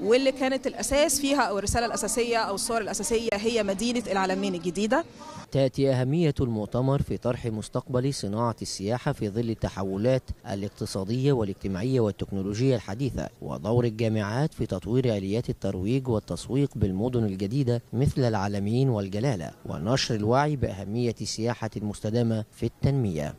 واللي كانت الأساس فيها أو الرسالة الأساسية أو الصور الأساسية هي مدينة العالمين الجديدة تأتي أهمية المؤتمر في طرح مستقبل صناعة السياحة في ظل التحولات الاقتصادية والاجتماعية والتكنولوجية الحديثة ودور الجامعات في تطوير آليات الترويج والتسويق بالمدن الجديدة مثل العالمين والجلالة ونشر الوعي بأهمية السياحة المستدامة في التنمية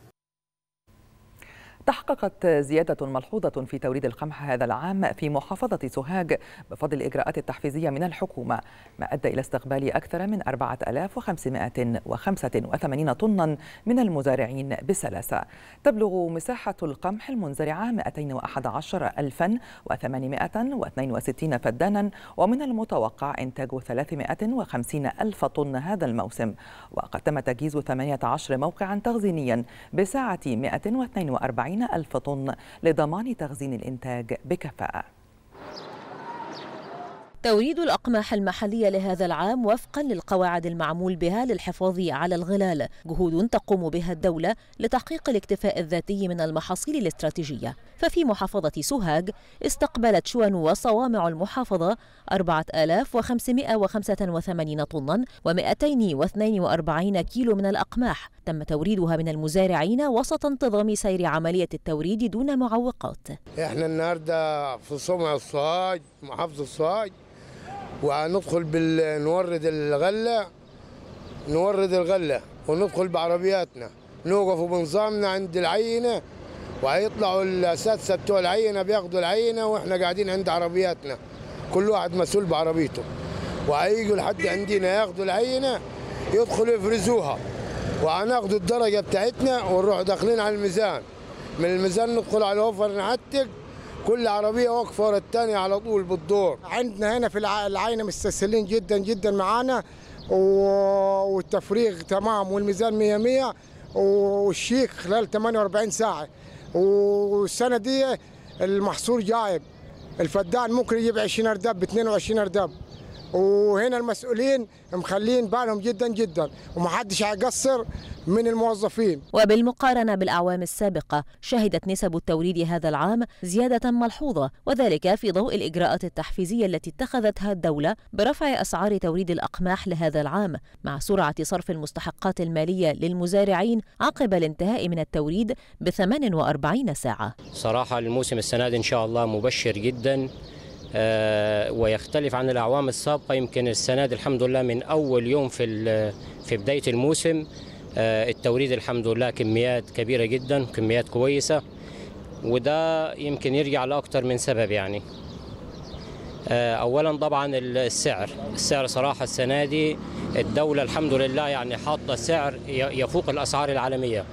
تحققت زيادة ملحوظة في توريد القمح هذا العام في محافظة سوهاج بفضل الإجراءات التحفيزية من الحكومة ما أدى إلى استقبال أكثر من 4585 طنا من المزارعين بسلاسة تبلغ مساحة القمح المنزرعة 211862 فدانا ومن المتوقع إنتاج 350 ألف طن هذا الموسم وقد تم تجهيز 18 موقعا تخزينيا بساعة 142 40 ألف طن لضمان تخزين الإنتاج بكفاءة توريد الأقماح المحلية لهذا العام وفقا للقواعد المعمول بها للحفاظ على الغلال جهود تقوم بها الدولة لتحقيق الاكتفاء الذاتي من المحاصيل الاستراتيجية ففي محافظة سوهاج استقبلت شوان وصوامع المحافظة 4585 طنا و242 كيلو من الأقماح تم توريدها من المزارعين وسط انتظام سير عملية التوريد دون معوقات احنا النهاردة في صومعة الصاج محافظة الصاج وهندخل بال... نورد الغله نورد الغله وندخل بعربياتنا نوقفوا بنظامنا عند العينه وهيطلعوا الاساتذه بتوع العينه بياخدوا العينه واحنا قاعدين عند عربياتنا كل واحد مسؤول بعربيته وهيجوا لحد عندنا ياخدوا العينه يدخلوا يفرزوها وهناخدوا الدرجه بتاعتنا ونروح داخلين على الميزان من الميزان ندخل على الوفر نعتق كل عربيه واقفه ورا الثانيه على طول بالدور عندنا هنا في العاينه مستسهلين جدا جدا معانا والتفريغ تمام والميزان 100 100 والشيك خلال 48 ساعه والسنه دي المحصول جايب الفدان ممكن يجيب 20 ارداب ب 22 ارداب وهنا المسؤولين مخلين بالهم جدا جدا ومحدش هيقصر من الموظفين وبالمقارنة بالأعوام السابقة شهدت نسب التوريد هذا العام زيادة ملحوظة وذلك في ضوء الإجراءات التحفيزية التي اتخذتها الدولة برفع أسعار توريد الأقماح لهذا العام مع سرعة صرف المستحقات المالية للمزارعين عقب الانتهاء من التوريد ب 48 ساعة صراحة الموسم السنة إن شاء الله مبشر جدا آه، ويختلف عن الاعوام السابقه يمكن السنه دي الحمد لله من اول يوم في في بدايه الموسم آه، التوريد الحمد لله كميات كبيره جدا كميات كويسه وده يمكن يرجع لاكثر من سبب يعني آه، اولا طبعا السعر السعر صراحه السنه دي الدوله الحمد لله يعني حاطه سعر يفوق الاسعار العالميه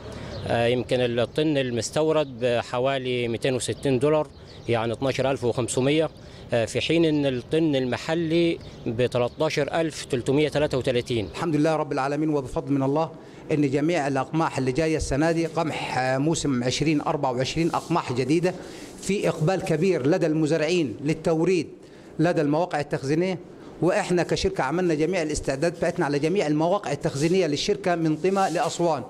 يمكن الطن المستورد بحوالي 260 دولار يعني 12500 آه، في حين ان الطن المحلي ب 13333 الحمد لله رب العالمين وبفضل من الله ان جميع الاقماح اللي جايه السنه دي قمح آه، موسم 2024 اقماح جديده في اقبال كبير لدى المزارعين للتوريد لدى المواقع التخزينيه واحنا كشركه عملنا جميع الاستعداد بتاعتنا على جميع المواقع التخزينيه للشركه من طمى لاسوان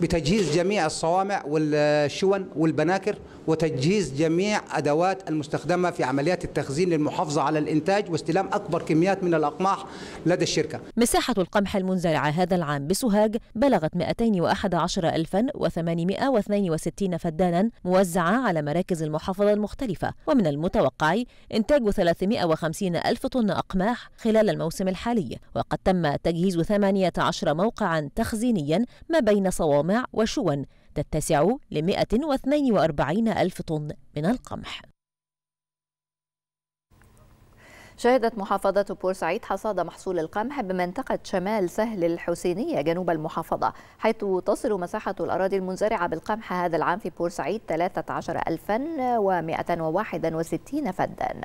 بتجهيز جميع الصوامع والشون والبناكر وتجهيز جميع أدوات المستخدمة في عمليات التخزين للمحافظة على الإنتاج واستلام أكبر كميات من الأقماح لدى الشركة مساحة القمح المنزرعة هذا العام بسوهاج بلغت 211862 فدانا موزعة على مراكز المحافظة المختلفة ومن المتوقع إنتاج 350 ألف طن أقماح خلال الموسم الحالي وقد تم تجهيز 18 موقعا تخزينيا ما بين صوامع وشون تتسع ل 142 ألف طن من القمح شهدت محافظة بورسعيد حصاد محصول القمح بمنطقة شمال سهل الحسينية جنوب المحافظة حيث تصل مساحة الأراضي المنزرعة بالقمح هذا العام في بورسعيد 13161 فدان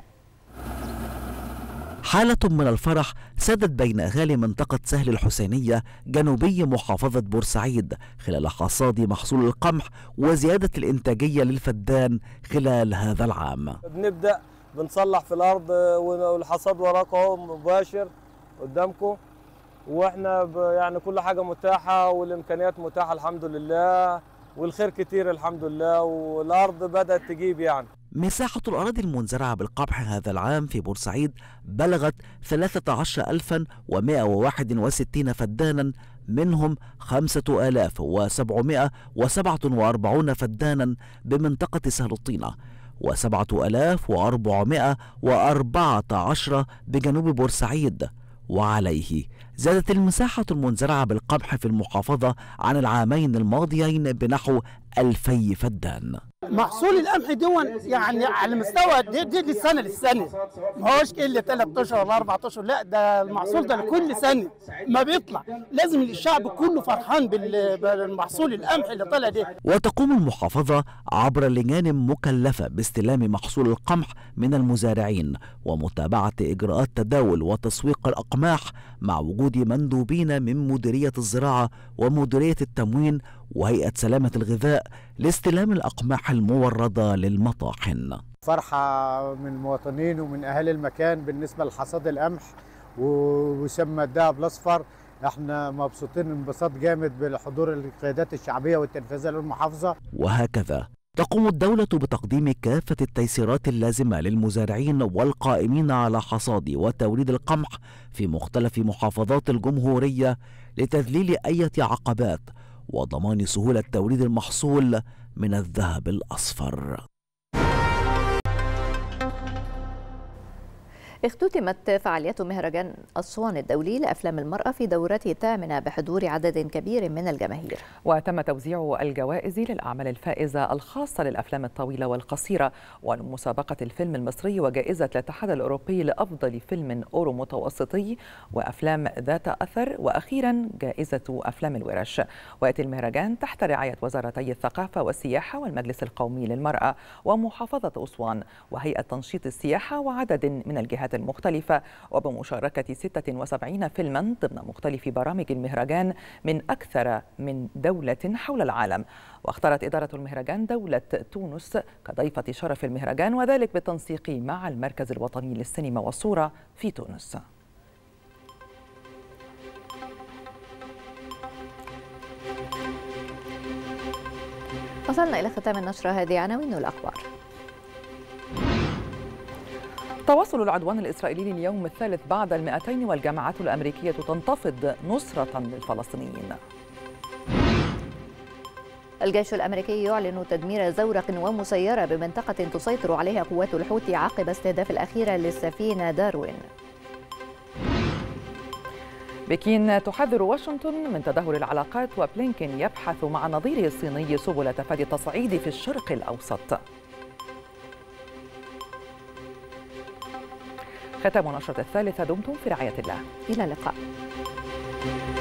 حالة من الفرح سادت بين أهالي منطقة سهل الحسينية جنوبي محافظة بورسعيد خلال حصاد محصول القمح وزيادة الإنتاجية للفدان خلال هذا العام بنبدأ بنصلح في الأرض آه، والحصاد وراكم اهو مباشر قدامكم واحنا يعني كل حاجة متاحة والإمكانيات متاحة الحمد لله والخير كتير الحمد لله والأرض بدأت تجيب يعني مساحة الأراضي المنزرعة بالقمح هذا العام في بورسعيد بلغت 13161 فدانا منهم 5747 فدانا بمنطقة سهل الطينة و7414 بجنوب بورسعيد وعليه زادت المساحة المنزرعة بالقمح في المحافظة عن العامين الماضيين بنحو 2000 فدان محصول القمح دون يعني على مستوى دي, دي, السنه للسنه ما هوش كل إيه ثلاث اشهر ولا اربع اشهر لا ده المحصول ده لكل سنه ما بيطلع لازم الشعب كله فرحان بالمحصول القمح اللي طلع ده وتقوم المحافظه عبر لجان مكلفه باستلام محصول القمح من المزارعين ومتابعه اجراءات تداول وتسويق الاقماح مع وجود مندوبين من مديرية الزراعة ومديرية التموين وهيئة سلامة الغذاء لاستلام الأقماح الموردة للمطاحن فرحة من المواطنين ومن أهالي المكان بالنسبة لحصاد القمح ويسمى الدهب الأصفر احنا مبسوطين انبساط جامد بحضور القيادات الشعبيه والتنفيذيه للمحافظه وهكذا تقوم الدولة بتقديم كافة التيسيرات اللازمة للمزارعين والقائمين على حصاد وتوريد القمح في مختلف محافظات الجمهورية لتذليل أي عقبات وضمان سهولة توريد المحصول من الذهب الأصفر اختتمت فعاليات مهرجان أسوان الدولي لأفلام المرأة في دورته الثامنة بحضور عدد كبير من الجماهير وتم توزيع الجوائز للأعمال الفائزة الخاصة للأفلام الطويلة والقصيرة ومسابقة الفيلم المصري وجائزة الاتحاد الأوروبي لأفضل فيلم أورو متوسطي وأفلام ذات أثر وأخيرا جائزة أفلام الورش ويأتي المهرجان تحت رعاية وزارتي الثقافة والسياحة والمجلس القومي للمرأة ومحافظة أسوان وهيئة تنشيط السياحة وعدد من الجهات مختلفة وبمشاركة 76 فيلما ضمن مختلف برامج المهرجان من أكثر من دولة حول العالم واختارت إدارة المهرجان دولة تونس كضيفة شرف المهرجان وذلك بالتنسيق مع المركز الوطني للسينما والصورة في تونس وصلنا إلى ختام النشرة هذه عناوين الأخبار تواصل العدوان الإسرائيلي اليوم الثالث بعد المئتين والجامعات الأمريكية تنتفض نصرة للفلسطينيين الجيش الأمريكي يعلن تدمير زورق ومسيرة بمنطقة تسيطر عليها قوات الحوثي عقب استهداف الأخيرة للسفينة داروين بكين تحذر واشنطن من تدهور العلاقات وبلينكين يبحث مع نظيره الصيني سبل تفادي التصعيد في الشرق الأوسط ختم نشرة الثالثة دمتم في رعاية الله إلى اللقاء